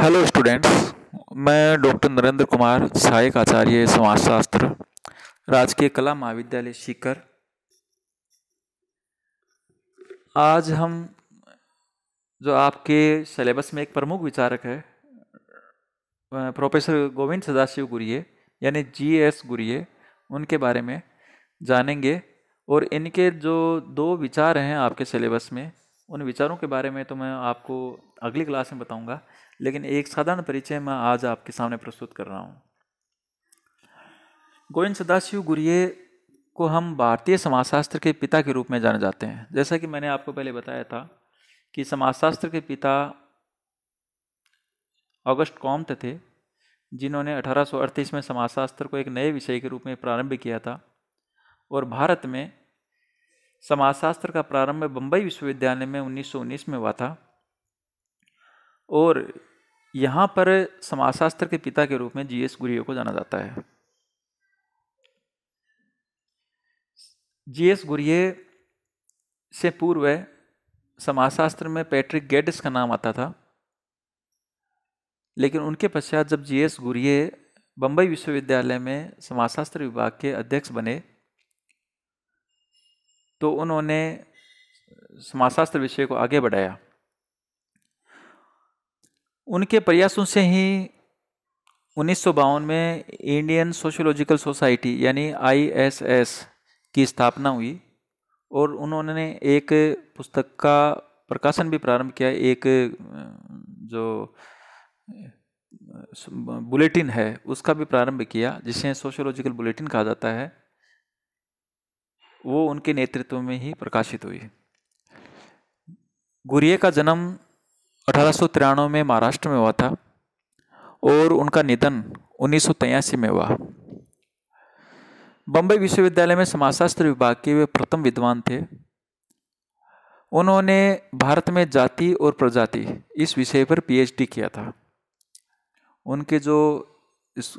hello students मैं doctor Narendra Kumar सहायक आचार्य समाजशास्त्र राजकीय कला महाविद्यालय शिकर आज हम जो आपके सिलेबस में एक प्रमुख विचारक है प्रोफेसर गोविंद सदाशिव गुरिये यानी जी एस गुरिये उनके बारे में जानेंगे और इनके जो दो विचार हैं आपके सिलेबस में उन विचारों के बारे में तो मैं आपको अगली क्लास में बताऊंगा लेकिन एक साधारण परिचय मैं आज आपके सामने प्रस्तुत कर रहा हूँ गोविंद सदाशिव गुरिये को हम भारतीय समाजशास्त्र के पिता के रूप में जाने जाते हैं जैसा कि मैंने आपको पहले बताया था कि समाजशास्त्र के पिता ऑगस्ट कॉम्त थे जिन्होंने अठारह में समाजशास्त्र को एक नए विषय के रूप में प्रारंभ किया था और भारत में समाजशास्त्र का प्रारंभ बम्बई विश्वविद्यालय में 1919 में हुआ था और यहाँ पर समाजशास्त्र के पिता के रूप में जी एस गुरियो को जाना जाता है जी एस गुरिये से पूर्व समाजशास्त्र में पैट्रिक गेड्स का नाम आता था लेकिन उनके पश्चात जब जी एस गुरिये बम्बई विश्वविद्यालय में समाजशास्त्र विभाग के अध्यक्ष बने तो उन्होंने समाजशास्त्र विषय को आगे बढ़ाया उनके प्रयासों से ही उन्नीस में इंडियन सोशियोलॉजिकल सोसाइटी यानी आईएसएस की स्थापना हुई और उन्होंने एक पुस्तक का प्रकाशन भी प्रारंभ किया एक जो बुलेटिन है उसका भी प्रारंभ किया जिसे सोशियोलॉजिकल बुलेटिन कहा जाता है वो उनके नेतृत्व में ही प्रकाशित हुई गुरिये का जन्म अठारह में महाराष्ट्र में हुआ था और उनका निधन उन्नीस में हुआ बम्बई विश्वविद्यालय में समाजशास्त्र विभाग के वे प्रथम विद्वान थे उन्होंने भारत में जाति और प्रजाति इस विषय पर पीएचडी किया था उनके जो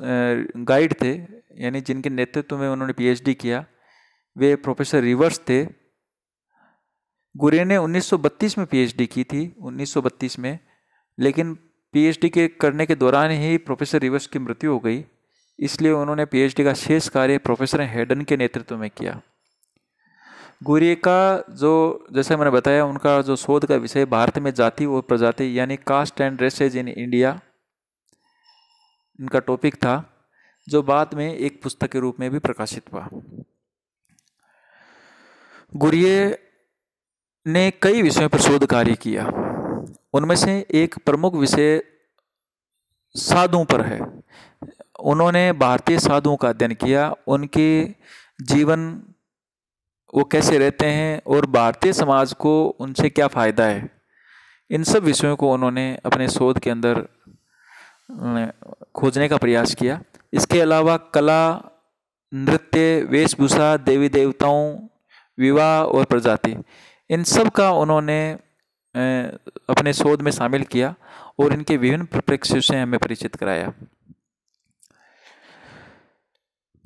गाइड थे यानी जिनके नेतृत्व में उन्होंने पीएचडी किया वे प्रोफेसर रिवर्स थे गुरे ने 1932 में पीएचडी की थी 1932 में लेकिन पीएचडी के करने के दौरान ही प्रोफेसर रिवर्स की मृत्यु हो गई इसलिए उन्होंने पीएचडी का शेष कार्य प्रोफेसर हेडन के नेतृत्व में किया गुरे का जो जैसे मैंने बताया उनका जो शोध का विषय भारत में जाति और प्रजाति यानी caste and races in India इनका टॉपिक था जो बाद में एक पुस्तक के रूप में भी प्रकाशित हुआ गुरिये ने कई विषयों पर शोध कार्य किया उनमें से एक प्रमुख विषय साधुओं पर है उन्होंने भारतीय साधुओं का अध्ययन किया उनके जीवन वो कैसे रहते हैं और भारतीय समाज को उनसे क्या फ़ायदा है इन सब विषयों को उन्होंने अपने शोध के अंदर खोजने का प्रयास किया इसके अलावा कला नृत्य वेशभूषा देवी देवताओं विवाह और प्रजाति इन सब का उन्होंने अपने शोध में शामिल किया और इनके विभिन्न परिप्रेक्ष्य से हमें परिचित कराया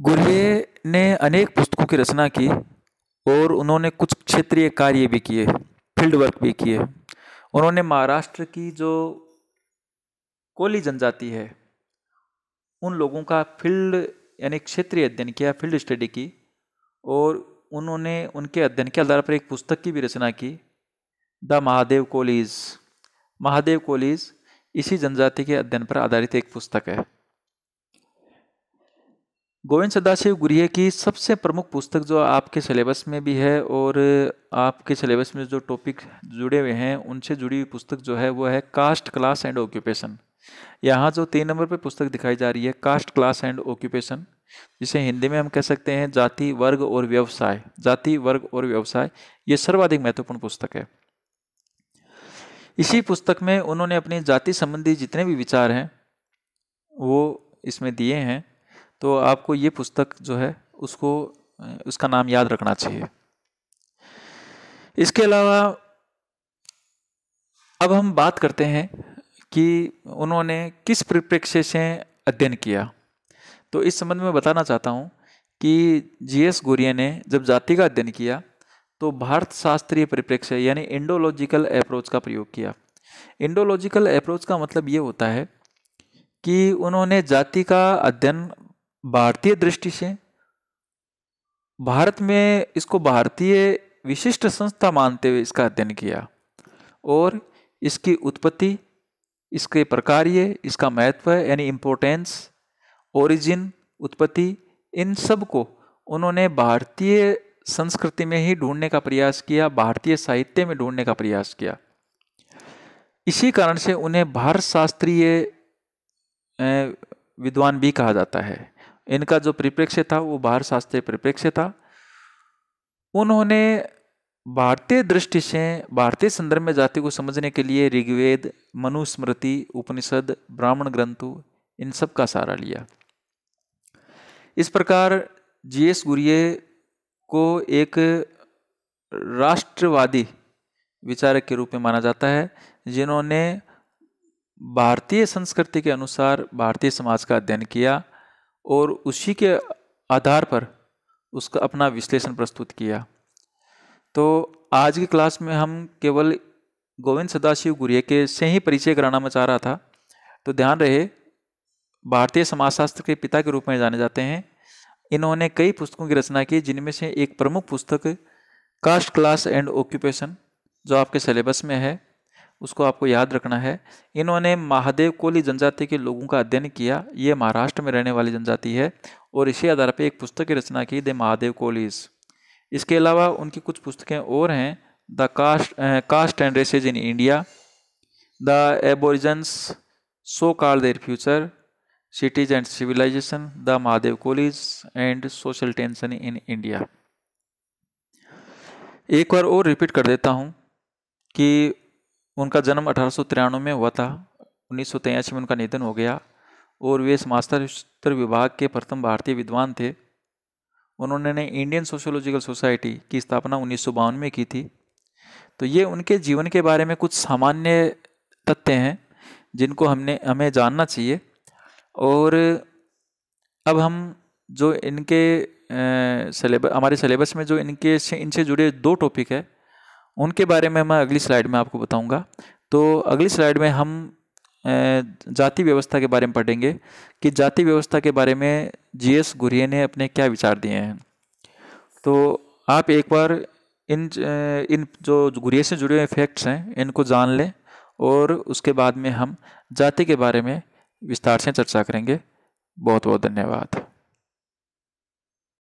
गुरे ने अनेक पुस्तकों की रचना की और उन्होंने कुछ क्षेत्रीय कार्य भी किए फील्ड वर्क भी किए उन्होंने महाराष्ट्र की जो कोली जनजाति है उन लोगों का फील्ड यानी क्षेत्रीय अध्ययन किया फील्ड स्टडी की और उन्होंने उनके अध्ययन के आधार पर एक पुस्तक की भी रचना की द महादेव कॉलेज महादेव कॉलेज इसी जनजाति के अध्ययन पर आधारित एक पुस्तक है गोविंद सदाशिव गुरिये की सबसे प्रमुख पुस्तक जो आपके सिलेबस में भी है और आपके सिलेबस में जो टॉपिक जुड़े हुए हैं उनसे जुड़ी हुई पुस्तक जो है वो है कास्ट क्लास एंड ऑक्यूपेशन यहाँ जो तीन नंबर पे पुस्तक दिखाई जा रही है कास्ट क्लास एंड ऑक्यूपेशन जिसे हिंदी में हम कह सकते हैं जाति वर्ग और व्यवसाय जाति वर्ग और व्यवसाय ये सर्वाधिक महत्वपूर्ण पुस्तक है इसी पुस्तक में उन्होंने अपनी जाति संबंधी जितने भी विचार हैं वो इसमें दिए हैं तो आपको ये पुस्तक जो है उसको उसका नाम याद रखना चाहिए इसके अलावा अब हम बात करते हैं कि उन्होंने किस परिप्रेक्ष्य से अध्ययन किया तो इस संबंध में बताना चाहता हूँ कि जीएस गोरिया ने जब जाति का अध्ययन किया तो भारत शास्त्रीय परिप्रेक्ष्य यानी इंडोलॉजिकल अप्रोच का प्रयोग किया इंडोलॉजिकल अप्रोच का मतलब ये होता है कि उन्होंने जाति का अध्ययन भारतीय दृष्टि से भारत में इसको भारतीय विशिष्ट संस्था मानते हुए इसका अध्ययन किया और इसकी उत्पत्ति इसके प्रकार्य इसका महत्व यानी इम्पोर्टेंस ओरिजिन उत्पत्ति इन सब को उन्होंने भारतीय संस्कृति में ही ढूंढने का प्रयास किया भारतीय साहित्य में ढूंढने का प्रयास किया इसी कारण से उन्हें भारत शास्त्रीय विद्वान भी कहा जाता है इनका जो परिप्रेक्ष्य था वो भारत शास्त्रीय परिप्रेक्ष्य था उन्होंने भारतीय दृष्टि से भारतीय संदर्भ में जाति को समझने के लिए ऋग्वेद मनुस्मृति उपनिषद ब्राह्मण ग्रंथों इन सब का सहारा लिया इस प्रकार जी एस गुरिये को एक राष्ट्रवादी विचारक के रूप में माना जाता है जिन्होंने भारतीय संस्कृति के अनुसार भारतीय समाज का अध्ययन किया और उसी के आधार पर उसका अपना विश्लेषण प्रस्तुत किया तो आज की क्लास में हम केवल गोविंद सदाशिव गुरिये के से ही परिचय कराना मैं चाह रहा था तो ध्यान रहे भारतीय समाजशास्त्र के पिता के रूप में जाने जाते हैं इन्होंने कई पुस्तकों की रचना की जिनमें से एक प्रमुख पुस्तक कास्ट क्लास एंड ऑक्यूपेशन जो आपके सिलेबस में है उसको आपको याद रखना है इन्होंने महादेव कोली जनजाति के लोगों का अध्ययन किया ये महाराष्ट्र में रहने वाली जनजाति है और इसी आधार पर एक पुस्तक की रचना की द महादेव कोलीज़ इसके अलावा उनकी कुछ पुस्तकें और हैं the caste caste and races in India the aborigines so called their future cities and civilization the Mahadev Kolis and social tension in India एक बार और रिपीट कर देता हूँ कि उनका जन्म अठारह में हुआ था उन्नीस में उनका निधन हो गया और वे समाजतर विभाग के प्रथम भारतीय विद्वान थे उन्होंने इंडियन सोशोलॉजिकल सोसाइटी की स्थापना उन्नीस में की थी तो ये उनके जीवन के बारे में कुछ सामान्य तथ्य हैं जिनको हमने हमें जानना चाहिए और अब हम जो इनके सिलेबस हमारे सिलेबस में जो इनके से इनसे जुड़े दो टॉपिक है उनके बारे में मैं अगली स्लाइड में आपको बताऊंगा तो अगली स्लाइड में हम जाति व्यवस्था के बारे में पढ़ेंगे कि जाति व्यवस्था के बारे में जीएस गुरिये ने अपने क्या विचार दिए हैं तो आप एक बार इन इन जो गुरिये से जुड़े हुए फैक्ट्स हैं इनको जान लें और उसके बाद में हम जाति के बारे में विस्तार से चर्चा करेंगे बहुत बहुत धन्यवाद